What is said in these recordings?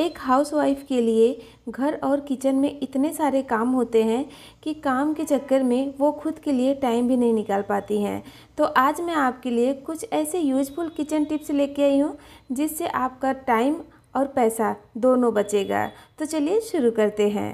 एक हाउसवाइफ के लिए घर और किचन में इतने सारे काम होते हैं कि काम के चक्कर में वो खुद के लिए टाइम भी नहीं निकाल पाती हैं तो आज मैं आपके लिए कुछ ऐसे यूजफुल किचन टिप्स लेके आई हूँ जिससे आपका टाइम और पैसा दोनों बचेगा तो चलिए शुरू करते हैं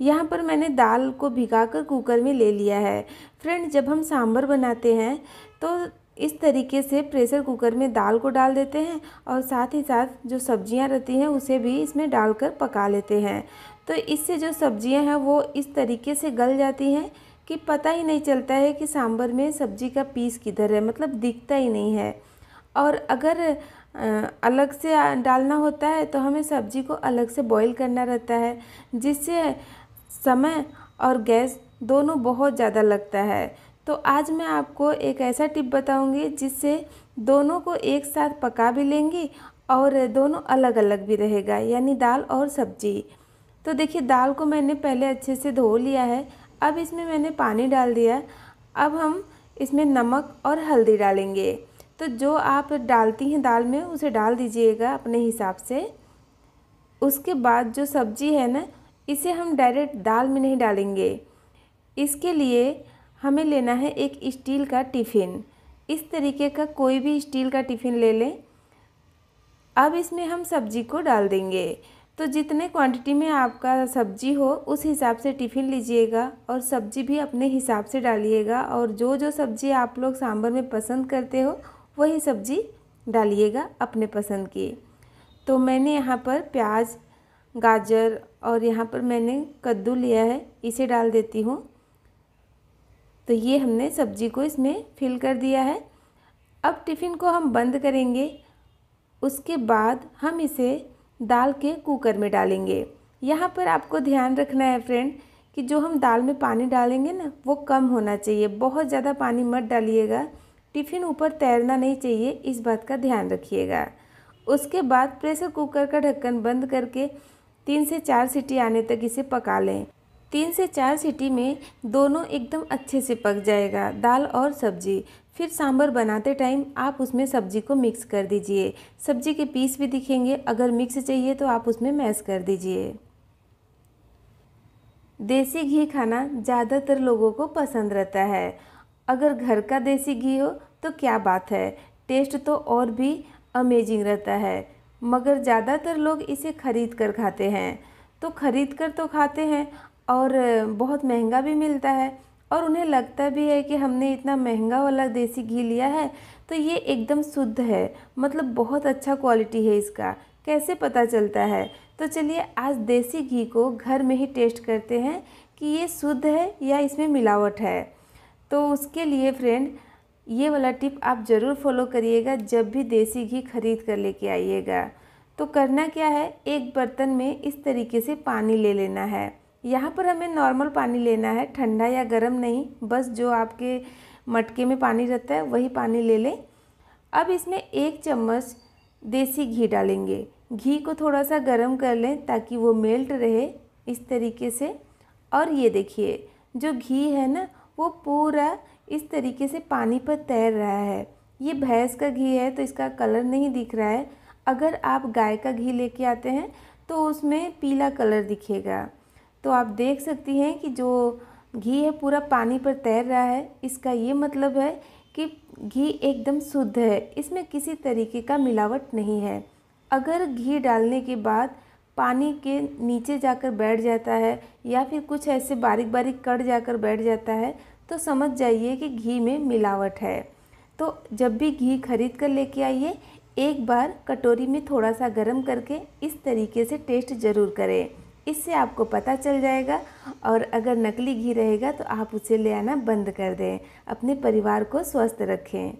यहाँ पर मैंने दाल को भिगाकर कुकर में ले लिया है फ्रेंड जब हम सांभर बनाते हैं तो इस तरीके से प्रेशर कुकर में दाल को डाल देते हैं और साथ ही साथ जो सब्जियां रहती हैं उसे भी इसमें डालकर पका लेते हैं तो इससे जो सब्जियां हैं वो इस तरीके से गल जाती हैं कि पता ही नहीं चलता है कि सांभर में सब्जी का पीस किधर है मतलब दिखता ही नहीं है और अगर अलग से डालना होता है तो हमें सब्जी को अलग से बॉईल करना रहता है जिससे समय और गैस दोनों बहुत ज़्यादा लगता है तो आज मैं आपको एक ऐसा टिप बताऊंगी जिससे दोनों को एक साथ पका भी लेंगी और दोनों अलग अलग भी रहेगा यानी दाल और सब्जी तो देखिए दाल को मैंने पहले अच्छे से धो लिया है अब इसमें मैंने पानी डाल दिया अब हम इसमें नमक और हल्दी डालेंगे तो जो आप डालती हैं दाल में उसे डाल दीजिएगा अपने हिसाब से उसके बाद जो सब्जी है ना इसे हम डायरेक्ट दाल में नहीं डालेंगे इसके लिए हमें लेना है एक स्टील का टिफ़िन इस तरीके का कोई भी स्टील का टिफ़िन ले लें अब इसमें हम सब्जी को डाल देंगे तो जितने क्वांटिटी में आपका सब्जी हो उस हिसाब से टिफ़िन लीजिएगा और सब्जी भी अपने हिसाब से डालिएगा और जो जो सब्जी आप लोग सांभर में पसंद करते हो वही सब्जी डालिएगा अपने पसंद की तो मैंने यहाँ पर प्याज गाजर और यहाँ पर मैंने कद्दू लिया है इसे डाल देती हूँ तो ये हमने सब्जी को इसमें फिल कर दिया है अब टिफ़िन को हम बंद करेंगे उसके बाद हम इसे दाल के कुकर में डालेंगे यहाँ पर आपको ध्यान रखना है फ्रेंड कि जो हम दाल में पानी डालेंगे ना वो कम होना चाहिए बहुत ज़्यादा पानी मत डालिएगा टिफ़िन ऊपर तैरना नहीं चाहिए इस बात का ध्यान रखिएगा उसके बाद प्रेशर कुकर का ढक्कन बंद करके तीन से चार सीटी आने तक इसे पका लें तीन से चार सीटी में दोनों एकदम अच्छे से पक जाएगा दाल और सब्जी फिर सांभर बनाते टाइम आप उसमें सब्जी को मिक्स कर दीजिए सब्जी के पीस भी दिखेंगे अगर मिक्स चाहिए तो आप उसमें मैश कर दीजिए देसी घी खाना ज़्यादातर लोगों को पसंद रहता है अगर घर का देसी घी हो तो क्या बात है टेस्ट तो और भी अमेजिंग रहता है मगर ज़्यादातर लोग इसे खरीद कर खाते हैं तो खरीद कर तो खाते हैं और बहुत महंगा भी मिलता है और उन्हें लगता भी है कि हमने इतना महंगा वाला देसी घी लिया है तो ये एकदम शुद्ध है मतलब बहुत अच्छा क्वालिटी है इसका कैसे पता चलता है तो चलिए आज देसी घी को घर में ही टेस्ट करते हैं कि ये शुद्ध है या इसमें मिलावट है तो उसके लिए फ्रेंड ये वाला टिप आप ज़रूर फॉलो करिएगा जब भी देसी घी खरीद कर लेके आइएगा तो करना क्या है एक बर्तन में इस तरीके से पानी ले लेना है यहाँ पर हमें नॉर्मल पानी लेना है ठंडा या गर्म नहीं बस जो आपके मटके में पानी रहता है वही पानी ले लें अब इसमें एक चम्मच देसी घी डालेंगे घी को थोड़ा सा गर्म कर लें ताकि वो मेल्ट रहे इस तरीके से और ये देखिए जो घी है ना वो पूरा इस तरीके से पानी पर तैर रहा है ये भैंस का घी है तो इसका कलर नहीं दिख रहा है अगर आप गाय का घी लेके आते हैं तो उसमें पीला कलर दिखेगा तो आप देख सकती हैं कि जो घी है पूरा पानी पर तैर रहा है इसका ये मतलब है कि घी एकदम शुद्ध है इसमें किसी तरीके का मिलावट नहीं है अगर घी डालने के बाद पानी के नीचे जाकर बैठ जाता है या फिर कुछ ऐसे बारीक बारीक कट जाकर बैठ जाता है तो समझ जाइए कि घी में मिलावट है तो जब भी घी खरीद कर लेके आइए एक बार कटोरी में थोड़ा सा गर्म करके इस तरीके से टेस्ट ज़रूर करें इससे आपको पता चल जाएगा और अगर नकली घी रहेगा तो आप उसे ले आना बंद कर दें अपने परिवार को स्वस्थ रखें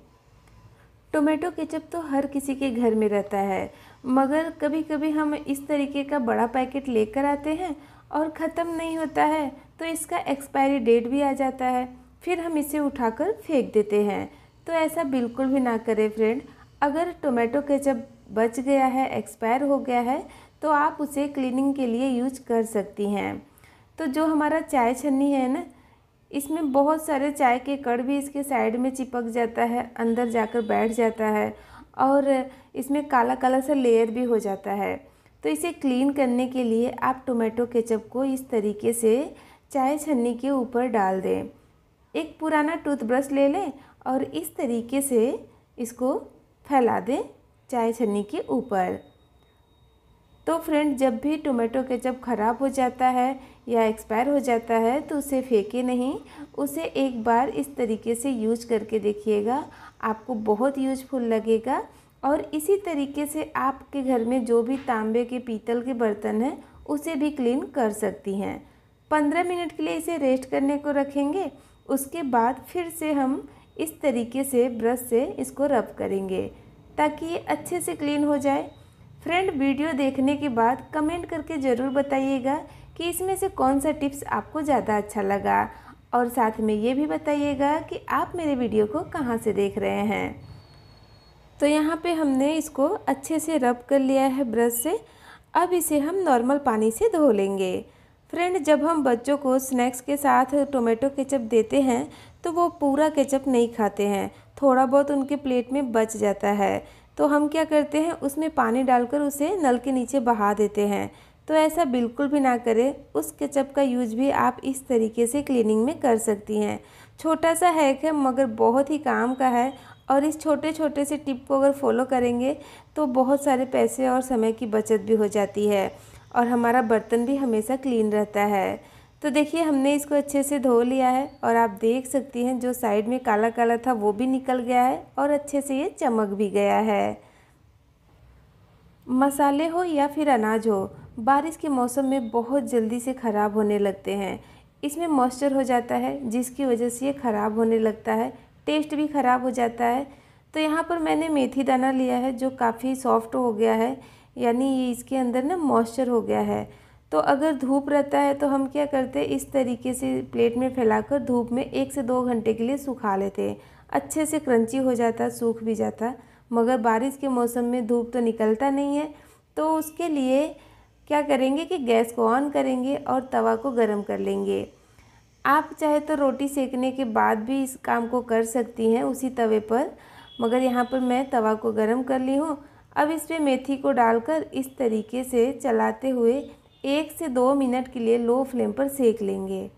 टोमेटो केचप तो हर किसी के घर में रहता है मगर कभी कभी हम इस तरीके का बड़ा पैकेट लेकर आते हैं और ख़त्म नहीं होता है तो इसका एक्सपायरी डेट भी आ जाता है फिर हम इसे उठाकर फेंक देते हैं तो ऐसा बिल्कुल भी ना करें फ्रेंड अगर टोमेटो केचप बच गया है एक्सपायर हो गया है तो आप उसे क्लीनिंग के लिए यूज कर सकती हैं तो जो हमारा चाय छन्नी है ना इसमें बहुत सारे चाय के कड़ भी इसके साइड में चिपक जाता है अंदर जाकर बैठ जाता है और इसमें काला काला सा लेयर भी हो जाता है तो इसे क्लीन करने के लिए आप टोमेटो केचप को इस तरीके से चाय छन्नी के ऊपर डाल दें एक पुराना टूथब्रश ले लें और इस तरीके से इसको फैला दें चाय छन्नी के ऊपर तो फ्रेंड जब भी टोमेटो केचप ख़राब हो जाता है या एक्सपायर हो जाता है तो उसे फेंके नहीं उसे एक बार इस तरीके से यूज करके देखिएगा आपको बहुत यूजफुल लगेगा और इसी तरीके से आपके घर में जो भी तांबे के पीतल के बर्तन हैं उसे भी क्लीन कर सकती हैं पंद्रह मिनट के लिए इसे रेस्ट करने को रखेंगे उसके बाद फिर से हम इस तरीके से ब्रश से इसको रब करेंगे ताकि ये अच्छे से क्लीन हो जाए फ्रेंड वीडियो देखने के बाद कमेंट करके ज़रूर बताइएगा कि इसमें से कौन सा टिप्स आपको ज़्यादा अच्छा लगा और साथ में ये भी बताइएगा कि आप मेरे वीडियो को कहाँ से देख रहे हैं तो यहाँ पे हमने इसको अच्छे से रब कर लिया है ब्रश से अब इसे हम नॉर्मल पानी से धो लेंगे फ्रेंड जब हम बच्चों को स्नैक्स के साथ टोमेटो केचप देते हैं तो वो पूरा केचप नहीं खाते हैं थोड़ा बहुत उनके प्लेट में बच जाता है तो हम क्या करते हैं उसमें पानी डालकर उसे नल के नीचे बहा देते हैं तो ऐसा बिल्कुल भी ना करें उस केचप का यूज भी आप इस तरीके से क्लीनिंग में कर सकती हैं छोटा सा हैक है मगर बहुत ही काम का है और इस छोटे छोटे से टिप को अगर फॉलो करेंगे तो बहुत सारे पैसे और समय की बचत भी हो जाती है और हमारा बर्तन भी हमेशा क्लीन रहता है तो देखिए हमने इसको अच्छे से धो लिया है और आप देख सकती हैं जो साइड में काला काला था वो भी निकल गया है और अच्छे से ये चमक भी गया है मसाले हो या फिर अनाज हो बारिश के मौसम में बहुत जल्दी से ख़राब होने लगते हैं इसमें मॉइस्चर हो जाता है जिसकी वजह से ये ख़राब होने लगता है टेस्ट भी ख़राब हो जाता है तो यहाँ पर मैंने मेथी दाना लिया है जो काफ़ी सॉफ्ट हो गया है यानी ये इसके अंदर ना मॉइस्चर हो गया है तो अगर धूप रहता है तो हम क्या करते हैं इस तरीके से प्लेट में फैलाकर धूप में एक से दो घंटे के लिए सुखा लेते हैं अच्छे से क्रंची हो जाता सूख भी जाता मगर बारिश के मौसम में धूप तो निकलता नहीं है तो उसके लिए क्या करेंगे कि गैस को ऑन करेंगे और तवा को गर्म कर लेंगे आप चाहे तो रोटी सेकने के बाद भी इस काम को कर सकती हैं उसी तवे पर मगर यहाँ पर मैं तवा को गर्म कर ली हूँ अब इस पर मेथी को डालकर इस तरीके से चलाते हुए एक से दो मिनट के लिए लो फ्लेम पर सेक लेंगे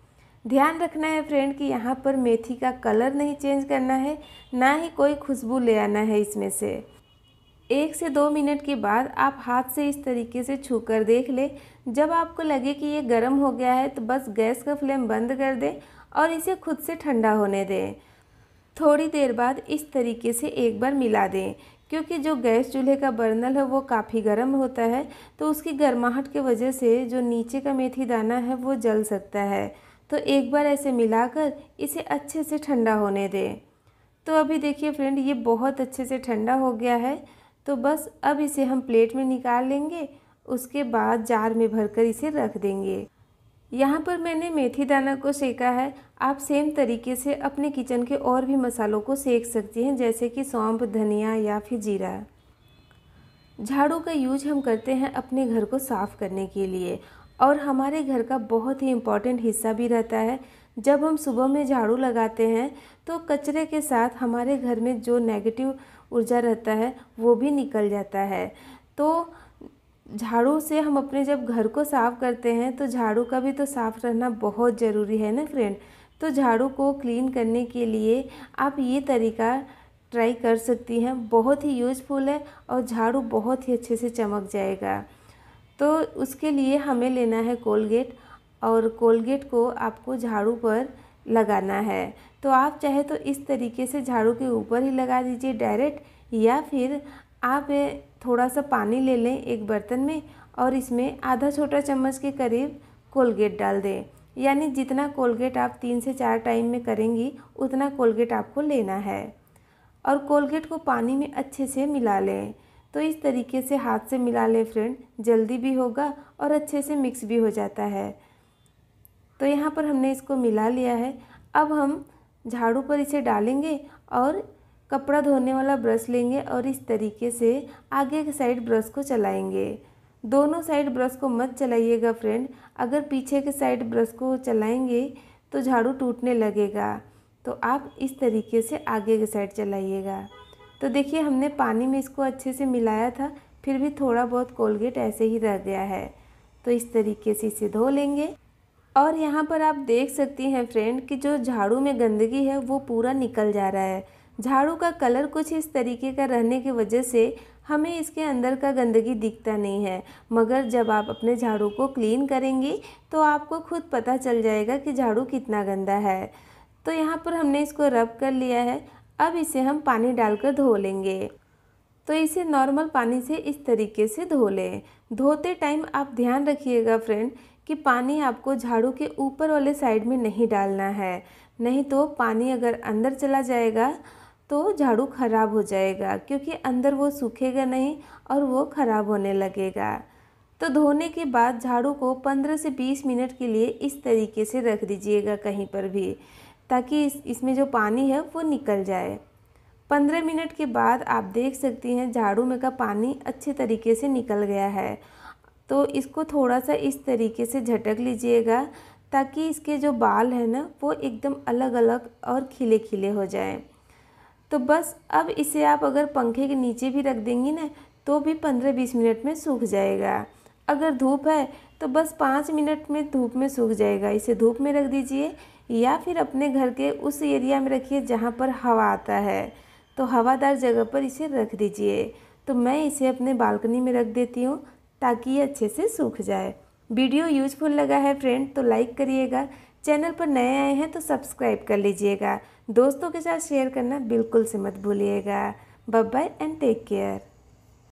ध्यान रखना है फ्रेंड कि यहाँ पर मेथी का कलर नहीं चेंज करना है ना ही कोई खुशबू ले आना है इसमें से एक से दो मिनट के बाद आप हाथ से इस तरीके से छू कर देख लें जब आपको लगे कि ये गर्म हो गया है तो बस गैस का फ्लेम बंद कर दें और इसे खुद से ठंडा होने दें थोड़ी देर बाद इस तरीके से एक बार मिला दें क्योंकि जो गैस चूल्हे का बर्नल है वो काफ़ी गर्म होता है तो उसकी गर्माहट के वजह से जो नीचे का मेथी दाना है वो जल सकता है तो एक बार ऐसे मिलाकर इसे अच्छे से ठंडा होने दें तो अभी देखिए फ्रेंड ये बहुत अच्छे से ठंडा हो गया है तो बस अब इसे हम प्लेट में निकाल लेंगे उसके बाद जार में भरकर इसे रख देंगे यहाँ पर मैंने मेथी दाना को सेका है आप सेम तरीके से अपने किचन के और भी मसालों को सेक सकती हैं जैसे कि सौंप धनिया या फिर जीरा झाड़ू का यूज हम करते हैं अपने घर को साफ़ करने के लिए और हमारे घर का बहुत ही इम्पॉर्टेंट हिस्सा भी रहता है जब हम सुबह में झाड़ू लगाते हैं तो कचरे के साथ हमारे घर में जो नेगेटिव ऊर्जा रहता है वो भी निकल जाता है तो झाड़ू से हम अपने जब घर को साफ़ करते हैं तो झाड़ू का भी तो साफ़ रहना बहुत ज़रूरी है ना फ्रेंड तो झाड़ू को क्लीन करने के लिए आप ये तरीका ट्राई कर सकती हैं बहुत ही यूज़फुल है और झाड़ू बहुत ही अच्छे से चमक जाएगा तो उसके लिए हमें लेना है कोलगेट और कोलगेट को आपको झाड़ू पर लगाना है तो आप चाहे तो इस तरीके से झाड़ू के ऊपर ही लगा दीजिए डायरेक्ट या फिर आप थोड़ा सा पानी ले लें एक बर्तन में और इसमें आधा छोटा चम्मच के करीब कोलगेट डाल दें यानी जितना कोलगेट आप तीन से चार टाइम में करेंगी उतना कोलगेट आपको लेना है और कोलगेट को पानी में अच्छे से मिला लें तो इस तरीके से हाथ से मिला लें फ्रेंड जल्दी भी होगा और अच्छे से मिक्स भी हो जाता है तो यहाँ पर हमने इसको मिला लिया है अब हम झाड़ू पर इसे डालेंगे और कपड़ा धोने वाला ब्रश लेंगे और इस तरीके से आगे के साइड ब्रश को चलाएंगे दोनों साइड ब्रश को मत चलाइएगा फ्रेंड अगर पीछे के साइड ब्रश को चलाएंगे तो झाड़ू टूटने लगेगा तो आप इस तरीके से आगे के साइड चलाइएगा तो देखिए हमने पानी में इसको अच्छे से मिलाया था फिर भी थोड़ा बहुत कोलगेट ऐसे ही रह गया है तो इस तरीके से इसे धो लेंगे और यहाँ पर आप देख सकती हैं फ्रेंड कि जो झाड़ू में गंदगी है वो पूरा निकल जा रहा है झाड़ू का कलर कुछ इस तरीके का रहने की वजह से हमें इसके अंदर का गंदगी दिखता नहीं है मगर जब आप अपने झाड़ू को क्लीन करेंगे तो आपको खुद पता चल जाएगा कि झाड़ू कितना गंदा है तो यहाँ पर हमने इसको रब कर लिया है अब इसे हम पानी डालकर धो लेंगे तो इसे नॉर्मल पानी से इस तरीके से धो लें धोते टाइम आप ध्यान रखिएगा फ्रेंड कि पानी आपको झाड़ू के ऊपर वाले साइड में नहीं डालना है नहीं तो पानी अगर अंदर चला जाएगा तो झाड़ू ख़राब हो जाएगा क्योंकि अंदर वो सूखेगा नहीं और वो ख़राब होने लगेगा तो धोने के बाद झाड़ू को 15 से 20 मिनट के लिए इस तरीके से रख दीजिएगा कहीं पर भी ताकि इस इसमें जो पानी है वो निकल जाए पंद्रह मिनट के बाद आप देख सकती हैं झाड़ू में का पानी अच्छे तरीके से निकल गया है तो इसको थोड़ा सा इस तरीके से झटक लीजिएगा ताकि इसके जो बाल हैं ना वो एकदम अलग अलग और खिले खिले हो जाएँ तो बस अब इसे आप अगर पंखे के नीचे भी रख देंगी ना तो भी पंद्रह बीस मिनट में सूख जाएगा अगर धूप है तो बस पाँच मिनट में धूप में सूख जाएगा इसे धूप में रख दीजिए या फिर अपने घर के उस एरिया में रखिए जहाँ पर हवा आता है तो हवादार जगह पर इसे रख दीजिए तो मैं इसे अपने बालकनी में रख देती हूँ ताकि ये अच्छे से सूख जाए वीडियो यूजफुल लगा है फ्रेंड तो लाइक करिएगा चैनल पर नए आए हैं तो सब्सक्राइब कर लीजिएगा दोस्तों के साथ शेयर करना बिल्कुल से मत भूलिएगा bye bye and take care